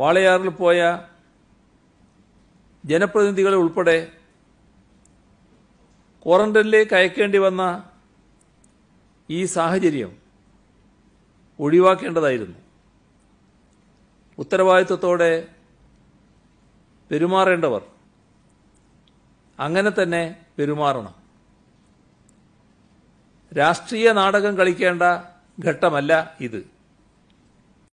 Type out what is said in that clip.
വാളയാറിൽ പോയ ജനപ്രതിനിധികളെ ഉൾപ്പെടെ ക്വാറന്റൈനിലേക്ക് അയക്കേണ്ടി വന്ന ഈ സാഹചര്യം ഒഴിവാക്കേണ്ടതായിരുന്നു ഉത്തരവാദിത്വത്തോടെ പെരുമാറേണ്ടവർ അങ്ങനെ തന്നെ പെരുമാറണം രാഷ്ട്രീയ നാടകം കളിക്കേണ്ട ഘട്ടമല്ല ഇത്